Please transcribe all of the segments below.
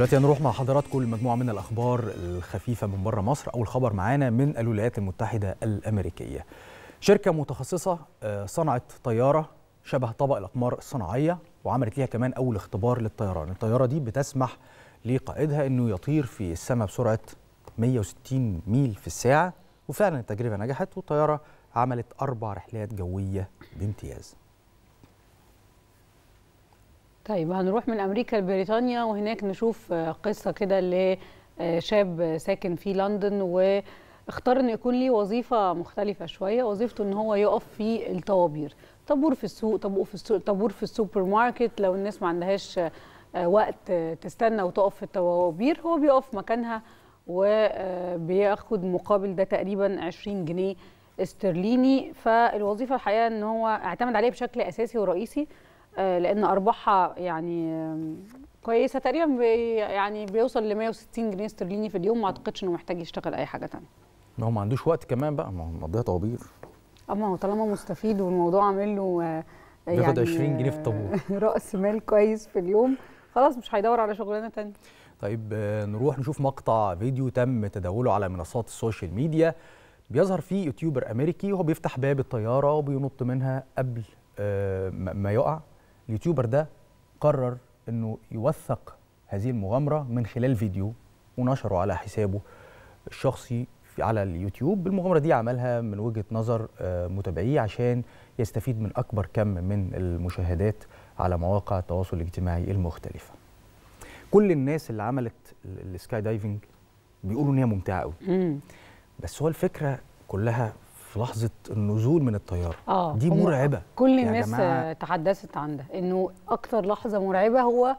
دلوقتي هنروح مع حضراتكم لمجموعه من الاخبار الخفيفه من بره مصر او الخبر معانا من الولايات المتحده الامريكيه شركه متخصصه آه، صنعت طياره شبه طبق الاقمار الصناعيه وعملت ليها كمان اول اختبار للطيران الطياره دي بتسمح لقائدها انه يطير في السماء بسرعه 160 ميل في الساعه وفعلا التجربه نجحت والطياره عملت اربع رحلات جويه بامتياز طيب هنروح من امريكا لبريطانيا وهناك نشوف آه، قصه كده لشاب آه، ساكن في لندن واختار انه يكون ليه وظيفه مختلفه شويه وظيفته ان هو يقف في الطوابير طابور في السوق طابور في السوق طابور في السوبر ماركت لو الناس ما عندهاش آه، وقت تستنى وتقف في الطوابير هو بيقف مكانها وبياخد مقابل ده تقريبا 20 جنيه استرليني فالوظيفه الحقيقه ان هو اعتمد عليها بشكل اساسي ورئيسي آه، لان ارباحها يعني كويسه تقريبا بي يعني بيوصل ل 160 جنيه استرليني في اليوم ما اعتقدش انه محتاج يشتغل اي حاجه ثانيه ما هو ما عندوش وقت كمان بقى ما هو مقضيها طوابير اما هو طالما مستفيد والموضوع عامل له آه، يعني بياخد آه، 20 جنيه في الطابور راس مال كويس في اليوم خلاص مش هيدور على شغلانه ثانيه طيب نروح نشوف مقطع فيديو تم تداوله على منصات السوشيال ميديا بيظهر فيه يوتيوبر امريكي وهو بيفتح باب الطياره وبينط منها قبل ما يقع اليوتيوبر ده قرر انه يوثق هذه المغامره من خلال فيديو ونشره على حسابه الشخصي على اليوتيوب المغامره دي عملها من وجهه نظر آه، متابعيه عشان يستفيد من اكبر كم من المشاهدات على مواقع التواصل الاجتماعي المختلفه كل الناس اللي عملت السكاي دايفنج بيقولوا ان هي ممتعه قوي بس هو الفكره كلها في لحظه النزول من الطياره آه دي مرعبه كل الناس تحدثت عنها انه اكتر لحظه مرعبه هو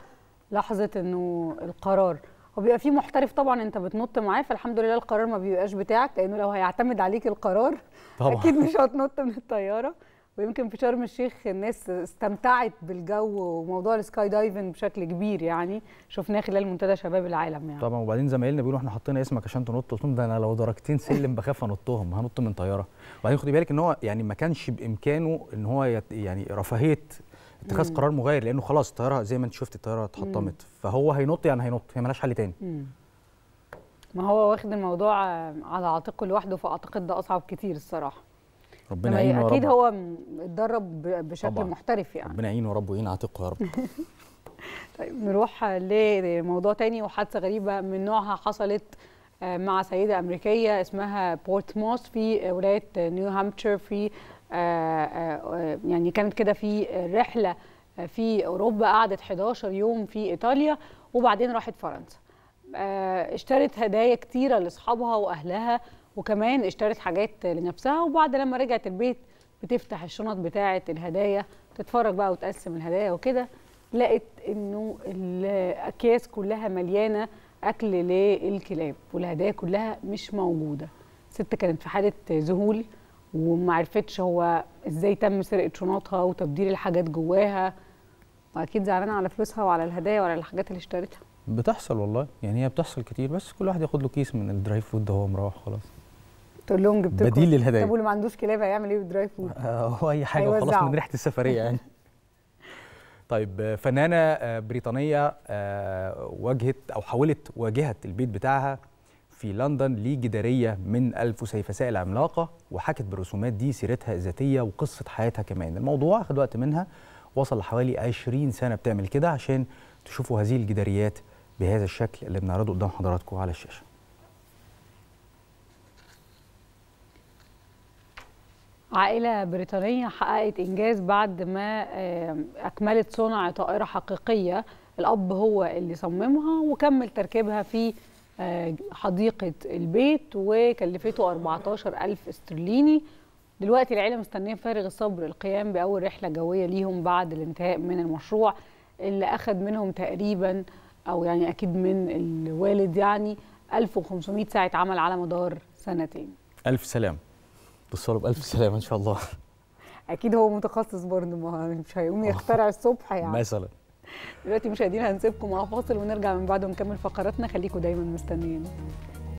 لحظه انه القرار وبيبقى في محترف طبعا انت بتنط معاه فالحمد لله القرار ما بيبقاش بتاعك لانه لو هيعتمد عليك القرار طبعا. اكيد مش هتنط من الطياره ويمكن في شرم الشيخ الناس استمتعت بالجو وموضوع السكاي دايفنج بشكل كبير يعني شفناه خلال منتدى شباب العالم يعني طبعا وبعدين زمايلنا بيقولوا احنا حطينا اسمك عشان تنط قلت ده انا لو درجتين سلم بخاف انطهم هنط من طياره وبعدين خدي بالك ان هو يعني ما كانش بامكانه ان هو يعني رفاهيه اتخاذ قرار مغاير لانه خلاص الطياره زي ما انت شفت الطياره اتحطمت فهو هينط يعني هينط هي ملهاش حل تاني ما هو واخد الموضوع على عاتقه لوحده فاعتقد ده اصعب كتير الصراحه ربنا يعينه اكيد هو اتدرب بشكل طبعًا. محترف يعني ربنا يعينه يا رب ويعين عتيقه يا رب طيب نروح لموضوع تاني وحادثه غريبه من نوعها حصلت آه، مع سيده امريكيه اسمها بورتموس في ولايه نيو هامبشير في آه، آه، يعني كانت كده في رحله في اوروبا قعدت 11 يوم في ايطاليا وبعدين راحت فرنسا اشترت هدايا كتيره لاصحابها واهلها وكمان اشترت حاجات لنفسها وبعد لما رجعت البيت بتفتح الشنط بتاعه الهدايا تتفرج بقى وتقسم الهدايا وكده لقت انه الاكياس كلها مليانه اكل للكلاب والهدايا كلها مش موجوده الست كانت في حاله ذهول ومعرفتش هو ازاي تم سرقه شنطها وتبديل الحاجات جواها واكيد زعلانه على فلوسها وعلى الهدايا وعلى الحاجات اللي اشترتها بتحصل والله يعني هي بتحصل كتير بس كل واحد ياخد له كيس من الدراي فود ده هو مروح خلاص تقول لهم جبت بديل للهدايا طب واللي ما عندوش كلاب هيعمل ايه بالدراي فود؟ هو اي حاجه وخلاص من ريحه السفريه يعني طيب فنانه آه، بريطانيه آه، واجهت او حاولت واجهت البيت بتاعها في لندن ليه جداريه من الفسيفساء العملاقه وحكت بالرسومات دي سيرتها الذاتيه وقصه حياتها كمان الموضوع خد وقت منها وصل لحوالي 20 سنه بتعمل كده عشان تشوفوا هذه الجداريات بهذا الشكل اللي بنعرضه قدام حضراتكم على الشاشه عائلة بريطانية حققت إنجاز بعد ما أكملت صنع طائرة حقيقية الأب هو اللي صممها وكمل تركيبها في آه، حديقة البيت وكلفته 14 ألف استرليني دلوقتي العيلة مستنية فارغ الصبر القيام بأول رحلة جوية ليهم بعد الانتهاء من المشروع اللي أخذ منهم تقريبا أو يعني أكيد من الوالد يعني 1500 ساعة عمل على مدار سنتين ألف سلام بصوا له بألف سلامة إن شاء الله أكيد هو متخصص برضه ما مش هيقوم يخترع الصبح يعني مثلا دلوقتي مشاهدينا هنسيبكم مع فاصل ونرجع من بعده نكمل فقراتنا خليكم دايما مستنيين